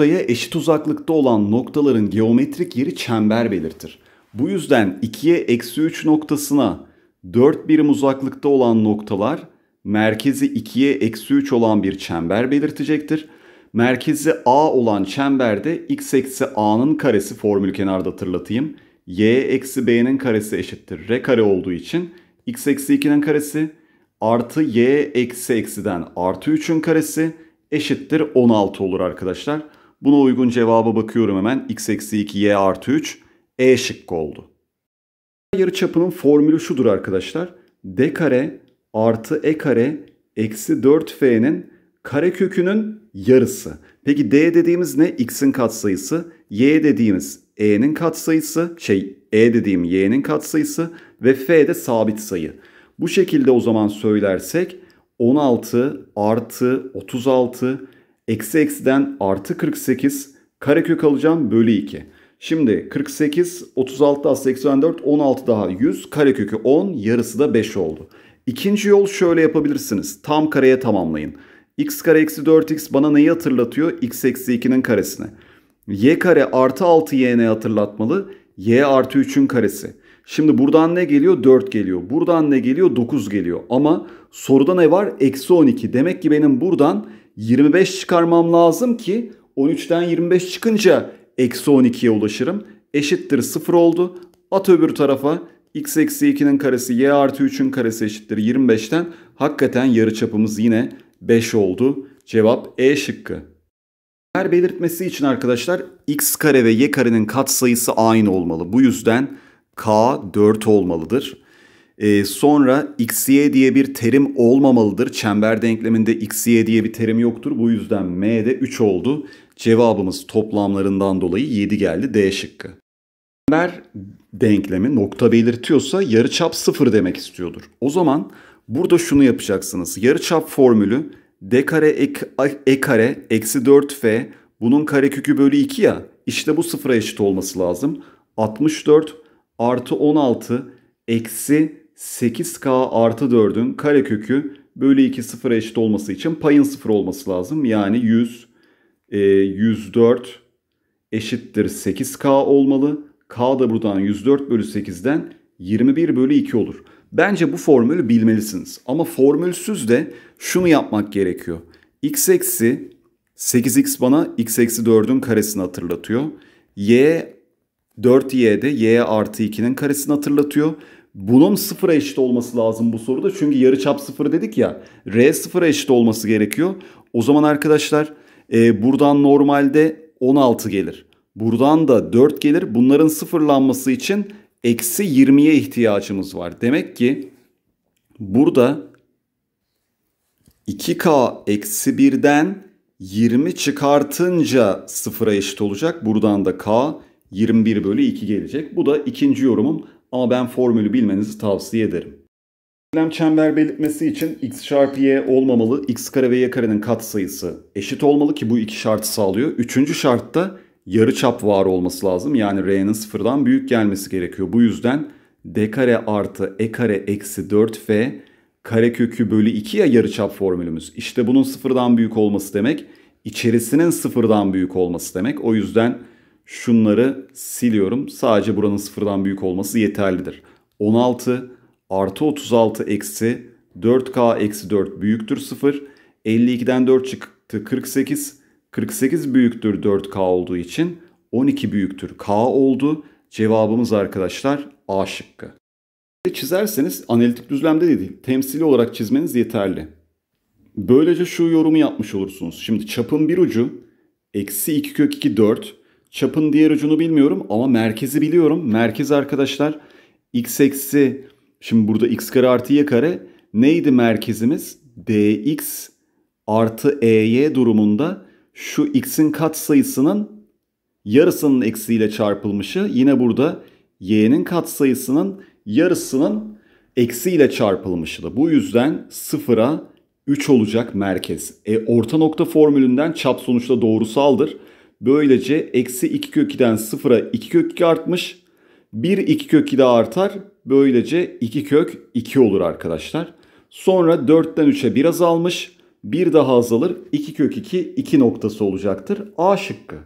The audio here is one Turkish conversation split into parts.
Kutaya eşit uzaklıkta olan noktaların geometrik yeri çember belirtir. Bu yüzden 2'ye eksi 3 noktasına 4 birim uzaklıkta olan noktalar merkezi 2'ye eksi 3 olan bir çember belirtecektir. Merkezi A olan çemberde x eksi A'nın karesi formül kenarda hatırlatayım. y eksi B'nin karesi eşittir. R kare olduğu için x eksi 2'nin karesi artı y eksi eksiden artı 3'ün karesi eşittir 16 olur arkadaşlar. Buna uygun cevaba bakıyorum hemen. x eksi 2 y artı 3 e şıkkı oldu. Yarı çapının formülü şudur arkadaşlar. d kare artı e kare eksi 4f'nin kare kökünün yarısı. Peki d dediğimiz ne? x'in katsayısı. y dediğimiz e'nin katsayısı. Şey e dediğim y'nin katsayısı. Ve f de sabit sayı. Bu şekilde o zaman söylersek 16 artı 36 Eksi eksiden artı 48 karekök alacağım bölü 2. Şimdi 48, 36 daha 84, 16 daha 100 karekökü 10 yarısı da 5 oldu. İkinci yol şöyle yapabilirsiniz. Tam kareye tamamlayın. x kare eksi 4x bana neyi hatırlatıyor? x eksi 2'nin karesini. y kare artı 6y ne hatırlatmalı? y artı 3'ün karesi. Şimdi buradan ne geliyor? 4 geliyor. Buradan ne geliyor? 9 geliyor. Ama soruda ne var? Eksi 12. Demek ki benim buradan 25 çıkarmam lazım ki 13'ten 25 çıkınca eksi 12'ye ulaşırım. Eşittir 0 oldu. At öbür tarafa x eksi 2'nin karesi y artı 3'ün karesi eşittir 25'ten. Hakikaten yarı çapımız yine 5 oldu. Cevap E şıkkı. Her belirtmesi için arkadaşlar x kare ve y karenin katsayısı aynı olmalı. Bu yüzden k 4 olmalıdır. E, sonra xy diye bir terim olmamalıdır. Çember denkleminde xy diye bir terim yoktur. Bu yüzden m de 3 oldu. Cevabımız toplamlarından dolayı 7 geldi D şıkkı. Çember denklemi nokta belirtiyorsa yarıçap 0 demek istiyordur. O zaman burada şunu yapacaksınız. Yarıçap formülü d kare ek, e kare eksi 4f bunun karekökü bölü 2 ya işte bu sıfıra eşit olması lazım. 64 artı 16 eksi 8k artı 4'ün karekökü bölü 2 sıfıra eşit olması için payın sıfır olması lazım. Yani 100, e, 104 eşittir 8k olmalı. K da buradan 104 bölü 8'den 21 bölü 2 olur. Bence bu formülü bilmelisiniz. Ama formülsüz de şunu yapmak gerekiyor. x eksi 8x bana x eksi 4'ün karesini hatırlatıyor. y 4y de y artı 2'nin karesini hatırlatıyor bunun sıfıra eşit olması lazım bu soruda. Çünkü yarıçap sıfır dedik ya. R sıfıra eşit olması gerekiyor. O zaman arkadaşlar e, buradan normalde 16 gelir. Buradan da 4 gelir. Bunların sıfırlanması için eksi 20'ye ihtiyacımız var. Demek ki burada 2K eksi 1'den 20 çıkartınca sıfıra eşit olacak. Buradan da K 21 bölü 2 gelecek. Bu da ikinci yorumum. Ama ben formülü bilmenizi tavsiye ederim. Denklem çember belirtmesi için x çarpı y olmamalı, x kare ve y karenin katsayısı eşit olmalı ki bu iki şartı sağlıyor. Üçüncü şartta yarı çap var olması lazım. Yani r'nin sıfırdan büyük gelmesi gerekiyor. Bu yüzden d kare artı e kare eksi 4f kare kökü bölü 2 ya yarı çap formülümüz. İşte bunun sıfırdan büyük olması demek içerisinin sıfırdan büyük olması demek. O yüzden şunları siliyorum. Sadece buranın sıfırdan büyük olması yeterlidir. 16 artı 36 eksi 4K eksi 4 büyüktür 0. 52'den 4 çıktı 48. 48 büyüktür 4K olduğu için 12 büyüktür K oldu. Cevabımız arkadaşlar A şıkkı. Çizerseniz analitik düzlemde değil, temsili olarak çizmeniz yeterli. Böylece şu yorumu yapmış olursunuz. Şimdi çapın bir ucu eksi 2 kök 2 4 Çapın diğer ucunu bilmiyorum ama merkezi biliyorum. Merkez arkadaşlar x eksi şimdi burada x kare artı y kare neydi merkezimiz? dx artı ey durumunda şu x'in katsayısının yarısının eksiyle çarpılmışı yine burada y'nin katsayısının yarısının eksiyle çarpılmışı. Bu yüzden sıfıra 3 olacak merkez. E, orta nokta formülünden çap sonuçta doğrusaldır. Böylece eksi 2 kök 2'den 0'a 2 kök 2 artmış. 1 2 kök 2 daha artar. Böylece 2 kök 2 olur arkadaşlar. Sonra 4'ten 3'e 1 azalmış. 1 daha azalır. 2 kök 2 2 noktası olacaktır. A şıkkı.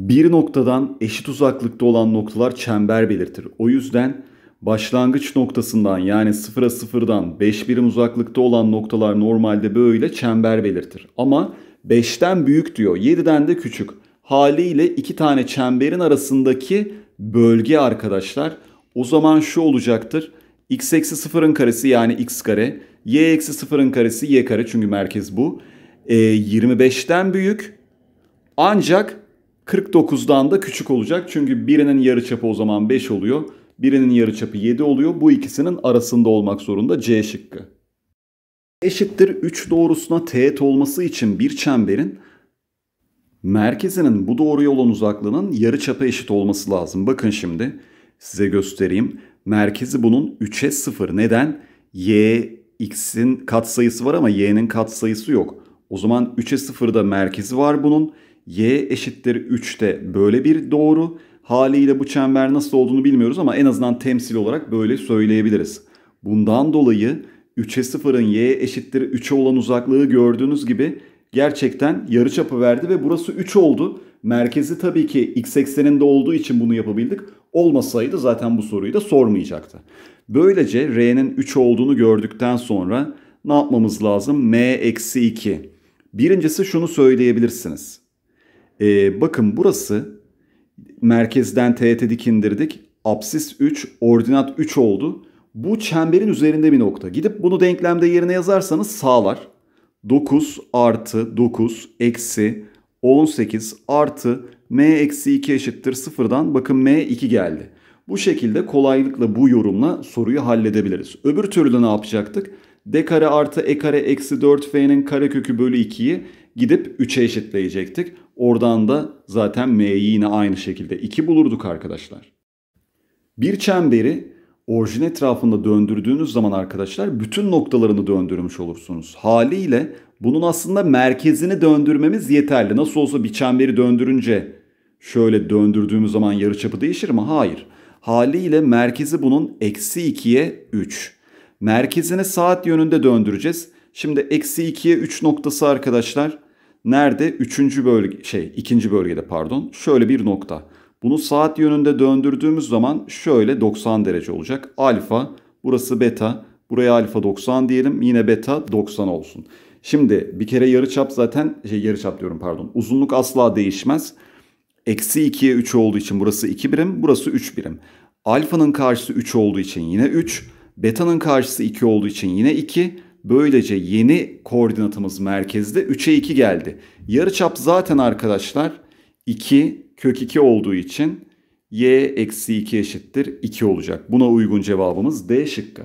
Bir noktadan eşit uzaklıkta olan noktalar çember belirtir. O yüzden başlangıç noktasından yani 0'a 0'dan 5 birim uzaklıkta olan noktalar normalde böyle çember belirtir. Ama 5'ten büyük diyor. 7'den de küçük. Haliyle iki tane çemberin arasındaki bölge arkadaşlar. O zaman şu olacaktır. x eksi 0'ın karesi yani x kare. y eksi 0'ın karesi y kare çünkü merkez bu. E, 25'ten büyük ancak 49'dan da küçük olacak. Çünkü birinin yarıçapı o zaman 5 oluyor. Birinin yarıçapı 7 oluyor. Bu ikisinin arasında olmak zorunda C şıkkı eşittir 3 doğrusuna teğet olması için bir çemberin merkezinin bu doğruya olan uzaklığının yarı çapa eşit olması lazım. Bakın şimdi size göstereyim. Merkezi bunun 3'e 0. Neden? Y, x'in katsayısı var ama y'nin katsayısı yok. O zaman 3'e 0'da merkezi var bunun. y eşittir 3'te böyle bir doğru. Haliyle bu çember nasıl olduğunu bilmiyoruz ama en azından temsil olarak böyle söyleyebiliriz. Bundan dolayı 3'e 0'ın y eşittir 3'e olan uzaklığı gördüğünüz gibi gerçekten yarıçapı verdi ve burası 3 oldu. Merkezi tabii ki x ekseninde olduğu için bunu yapabildik. Olmasaydı zaten bu soruyu da sormayacaktı. Böylece r'nin 3 olduğunu gördükten sonra ne yapmamız lazım? m eksi 2. Birincisi şunu söyleyebilirsiniz. Ee, bakın burası merkezden teğet dikindirdik. Apsis 3, ordinat 3 oldu. Bu çemberin üzerinde bir nokta. Gidip bunu denklemde yerine yazarsanız sağlar. 9 artı 9 eksi 18 artı m eksi 2 eşittir sıfırdan. Bakın m 2 geldi. Bu şekilde kolaylıkla bu yorumla soruyu halledebiliriz. Öbür türlü ne yapacaktık? D kare artı E kare eksi 4F'nin karekökü bölü 2'yi gidip 3'e eşitleyecektik. Oradan da zaten M'yi yine aynı şekilde 2 bulurduk arkadaşlar. Bir çemberi orijin etrafında döndürdüğünüz zaman arkadaşlar bütün noktalarını döndürmüş olursunuz. Haliyle bunun aslında merkezini döndürmemiz yeterli. Nasıl olsa bir çemberi döndürünce şöyle döndürdüğümüz zaman yarıçapı değişir mi? Hayır. Haliyle merkezi bunun eksi 2'ye 3. Merkezini saat yönünde döndüreceğiz. Şimdi eksi 2'ye 3 noktası arkadaşlar. Nerede? Üçüncü bölge, şey ikinci bölgede pardon. Şöyle bir nokta. Bunu saat yönünde döndürdüğümüz zaman şöyle 90 derece olacak. Alfa, burası beta, buraya alfa 90 diyelim. Yine beta 90 olsun. Şimdi bir kere yarıçap zaten şey yarıçap diyorum pardon. Uzunluk asla değişmez. Eksi 2'ye 3 olduğu için burası 2 birim, burası 3 birim. Alfanın karşısı 3 olduğu için yine 3. Beta'nın karşısı 2 olduğu için yine 2. Böylece yeni koordinatımız merkezde 3'e 2 geldi. Yarıçap zaten arkadaşlar 2 kök 2 olduğu için y eksi 2 eşittir 2 olacak. Buna uygun cevabımız D şıkkı.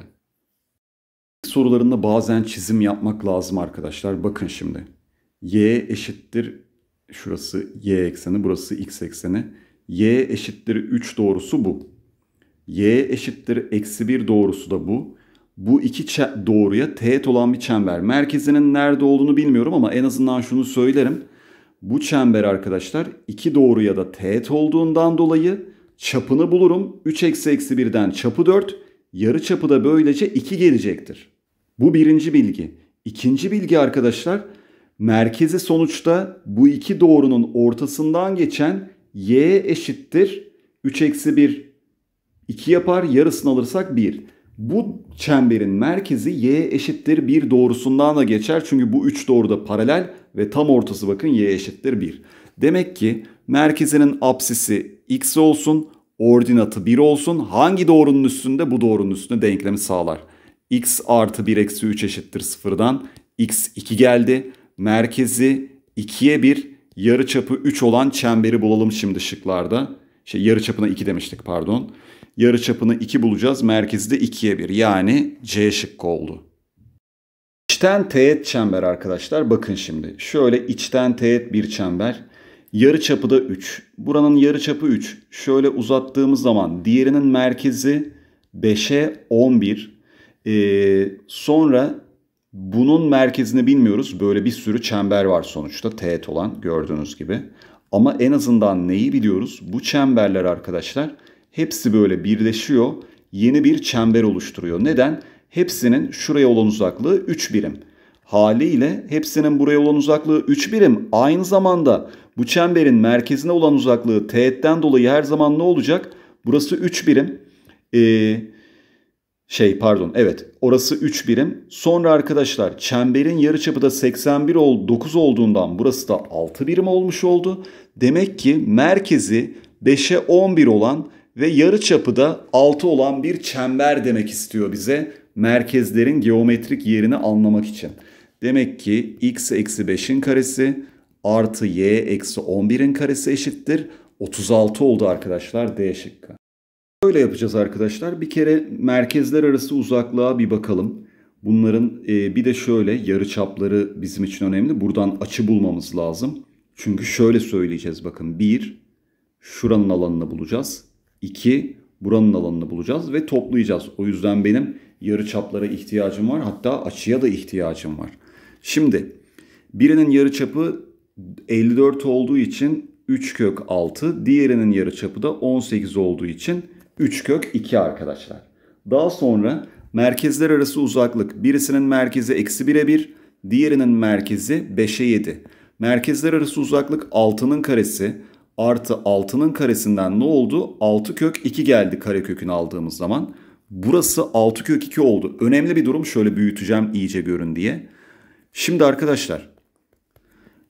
Sorularında bazen çizim yapmak lazım arkadaşlar. Bakın şimdi. y eşittir şurası y ekseni burası x ekseni. y eşittir 3 doğrusu bu. y eşittir eksi 1 doğrusu da bu. Bu iki doğruya teğet olan bir çember. Merkezinin nerede olduğunu bilmiyorum ama en azından şunu söylerim bu çember arkadaşlar iki doğru ya da teğet olduğundan dolayı çapını bulurum. 3 eksi eksi birden çapı 4. Yarı çapı da böylece 2 gelecektir. Bu birinci bilgi. İkinci bilgi arkadaşlar merkezi sonuçta bu iki doğrunun ortasından geçen y eşittir. 3 eksi 1 2 yapar yarısını alırsak 1. Bu çemberin merkezi y eşittir 1 doğrusundan da geçer. Çünkü bu 3 doğruda paralel ve tam ortası bakın y eşittir 1. Demek ki merkezinin apsisi x olsun, ordinatı 1 olsun. Hangi doğrunun üstünde bu doğrunun üstünde denklemi sağlar. x artı 1 eksi 3 eşittir 0'dan. x 2 geldi. Merkezi 2'ye 1 yarı çapı 3 olan çemberi bulalım şimdi şıklarda. Şey yarı çapına 2 demiştik pardon. Yarı çapını 2 bulacağız. Merkezi de 2'ye 1. Yani C şıkkı oldu. İçten teğet çember arkadaşlar. Bakın şimdi. Şöyle içten teğet bir çember. Yarı çapı da 3. Buranın yarı çapı 3. Şöyle uzattığımız zaman diğerinin merkezi 5'e 11. Ee, sonra bunun merkezini bilmiyoruz. Böyle bir sürü çember var sonuçta teğet olan gördüğünüz gibi. Ama en azından neyi biliyoruz? Bu çemberler arkadaşlar hepsi böyle birleşiyor. Yeni bir çember oluşturuyor. Neden? Hepsinin şuraya olan uzaklığı 3 birim. Haliyle hepsinin buraya olan uzaklığı 3 birim. Aynı zamanda bu çemberin merkezine olan uzaklığı teğetten dolayı her zaman ne olacak? Burası 3 birim. Ee, şey pardon evet orası 3 birim. Sonra arkadaşlar çemberin yarıçapı da 81 ol, 9 olduğundan burası da 6 birim olmuş oldu. Demek ki merkezi 5'e 11 olan ve yarı çapı da 6 olan bir çember demek istiyor bize merkezlerin geometrik yerini anlamak için. Demek ki x eksi 5'in karesi artı y eksi 11'in karesi eşittir. 36 oldu arkadaşlar D şıkkı. Böyle yapacağız arkadaşlar. Bir kere merkezler arası uzaklığa bir bakalım. Bunların e, bir de şöyle yarı çapları bizim için önemli. Buradan açı bulmamız lazım. Çünkü şöyle söyleyeceğiz bakın. 1 şuranın alanını bulacağız. 2 buranın alanını bulacağız ve toplayacağız. O yüzden benim yarı çaplara ihtiyacım var. Hatta açıya da ihtiyacım var. Şimdi birinin yarı çapı 54 olduğu için 3 kök 6. Diğerinin yarı çapı da 18 olduğu için 3 kök 2 arkadaşlar. Daha sonra merkezler arası uzaklık. Birisinin merkezi eksi 1'e 1. Diğerinin merkezi 5'e 7. Merkezler arası uzaklık 6'nın karesi artı 6'nın karesinden ne oldu? 6 kök 2 geldi karekökünü aldığımız zaman. Burası 6 kök 2 oldu. Önemli bir durum şöyle büyüteceğim iyice görün diye. Şimdi arkadaşlar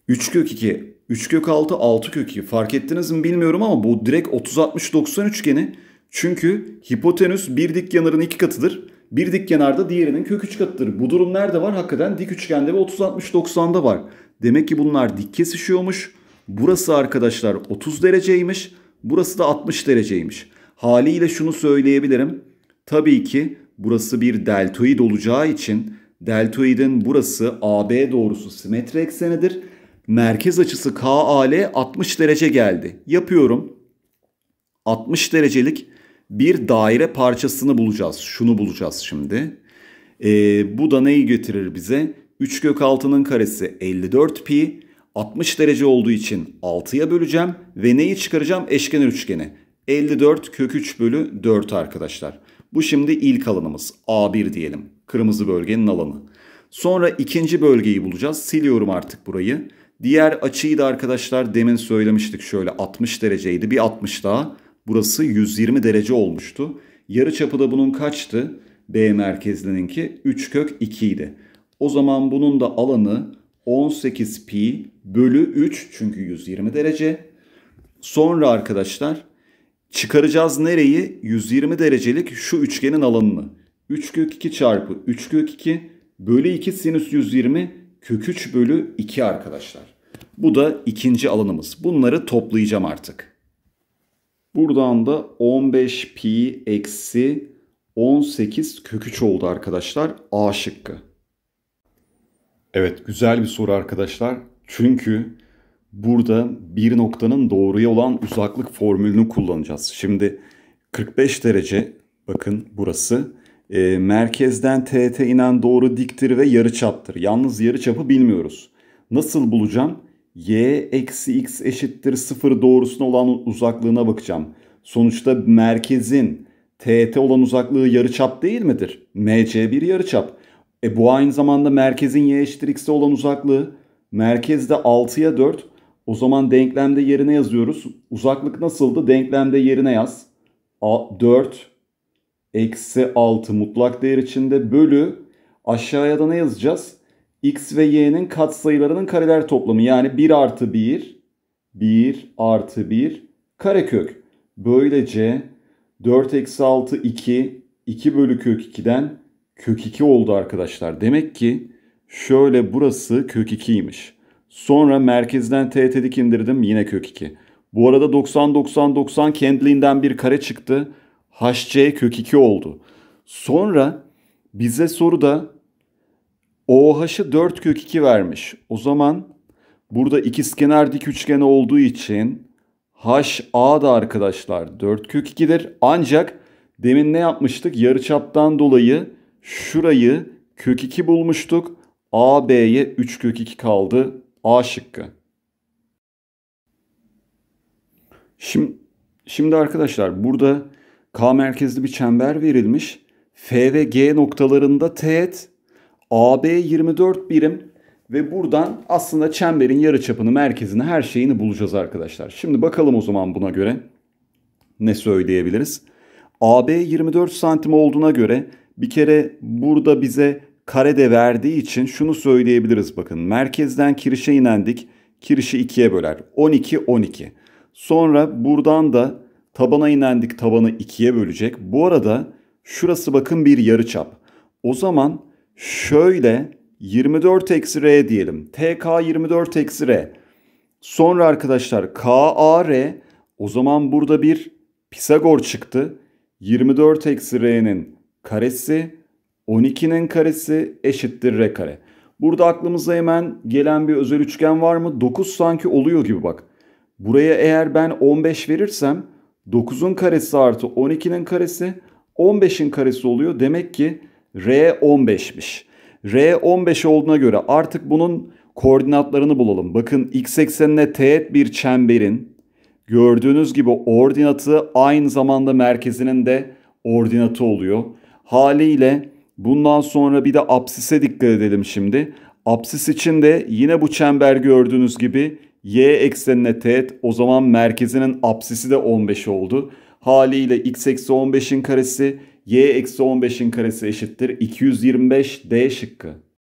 3 kök 2, 3 kök 6, 6 kök 2 fark ettiniz mi bilmiyorum ama bu direkt 30-60-90 üçgeni. Çünkü hipotenüs bir dik yanarın iki katıdır. Bir dik kenarda diğerinin kök 3 katıdır. Bu durum nerede var? Hakikaten dik üçgende ve 30-60-90'da var. Demek ki bunlar dik kesişiyormuş. Burası arkadaşlar 30 dereceymiş. Burası da 60 dereceymiş. Haliyle şunu söyleyebilirim. Tabii ki burası bir deltoid olacağı için deltoidin burası AB doğrusu simetri eksenidir. Merkez açısı KAL 60 derece geldi. Yapıyorum. 60 derecelik bir daire parçasını bulacağız. Şunu bulacağız şimdi. Ee, bu da neyi getirir bize? 3 kök 6'nın karesi 54 pi 60 derece olduğu için 6'ya böleceğim ve neyi çıkaracağım? Eşkenar üçgeni. 54 kök 3 bölü 4 arkadaşlar. Bu şimdi ilk alanımız. A1 diyelim. Kırmızı bölgenin alanı. Sonra ikinci bölgeyi bulacağız. Siliyorum artık burayı. Diğer açıyı da arkadaşlar demin söylemiştik şöyle 60 dereceydi. Bir 60 daha. Burası 120 derece olmuştu. Yarı çapı da bunun kaçtı? B merkezlininki 3 kök 2 idi. O zaman bunun da alanı 18 pi bölü 3 çünkü 120 derece. Sonra arkadaşlar çıkaracağız nereyi? 120 derecelik şu üçgenin alanını. 3 kök 2 çarpı 3 kök 2 bölü 2 sinüs 120 kök 3 bölü 2 arkadaşlar. Bu da ikinci alanımız. Bunları toplayacağım artık. Buradan da 15 pi eksi 18 kök 3 oldu arkadaşlar. A şıkkı. Evet güzel bir soru arkadaşlar. Çünkü burada bir noktanın doğruya olan uzaklık formülünü kullanacağız. Şimdi 45 derece bakın burası e, merkezden TT inen doğru diktir ve yarı çaptır. Yalnız yarı çapı bilmiyoruz. Nasıl bulacağım? Y eksi x eşittir 0 doğrusuna olan uzaklığına bakacağım. Sonuçta merkezin TT olan uzaklığı yarı çap değil midir? MC bir yarı çap. E bu aynı zamanda merkezin y eşittir x'e olan uzaklığı. Merkezde 6'ya 4. O zaman denklemde yerine yazıyoruz. Uzaklık nasıldı? Denklemde yerine yaz. A, 4 eksi 6 mutlak değer içinde bölü aşağıya da ne yazacağız? X ve y'nin katsayılarının kareler toplamı. Yani 1 artı 1, 1 artı 1 karekök. Böylece 4 eksi 6 2, 2 bölü kök 2'den kök 2 oldu arkadaşlar. Demek ki şöyle burası kök 2'ymiş. Sonra merkezden teğet dik indirdim yine kök 2. Bu arada 90-90-90 kendiliğinden bir kare çıktı. HC kök 2 oldu. Sonra bize soruda OH'ı 4 kök 2 vermiş. O zaman burada ikizkenar dik üçgen olduğu için HA da arkadaşlar 4 kök 2'dir. Ancak demin ne yapmıştık? Yarıçaptan dolayı Şurayı kök 2 bulmuştuk. A, B'ye 3 kök 2 kaldı. A şıkkı. Şimdi, şimdi arkadaşlar burada K merkezli bir çember verilmiş. F ve G noktalarında teğet. AB 24 birim. Ve buradan aslında çemberin yarıçapını, merkezini, her şeyini bulacağız arkadaşlar. Şimdi bakalım o zaman buna göre ne söyleyebiliriz? AB 24 santim olduğuna göre bir kere burada bize kare de verdiği için şunu söyleyebiliriz bakın. Merkezden kirişe inendik. Kirişi ikiye böler. 12, 12. Sonra buradan da tabana inendik tabanı ikiye bölecek. Bu arada şurası bakın bir yarı çap. O zaman şöyle 24 eksi r diyelim. TK 24 eksi r. Sonra arkadaşlar KAR o zaman burada bir Pisagor çıktı. 24 eksi r'nin karesi 12'nin karesi eşittir r kare. Burada aklımıza hemen gelen bir özel üçgen var mı? 9 sanki oluyor gibi bak. Buraya eğer ben 15 verirsem 9'un karesi artı 12'nin karesi 15'in karesi oluyor. Demek ki r 15'miş. r 15 olduğuna göre artık bunun koordinatlarını bulalım. Bakın x eksenine teğet bir çemberin gördüğünüz gibi ordinatı aynı zamanda merkezinin de ordinatı oluyor. Haliyle bundan sonra bir de apsise dikkat edelim şimdi. Apsis için de yine bu çember gördüğünüz gibi y eksenine teğet o zaman merkezinin apsisi de 15 oldu. Haliyle x eksi 15'in karesi y eksi 15'in karesi eşittir 225 d şıkkı.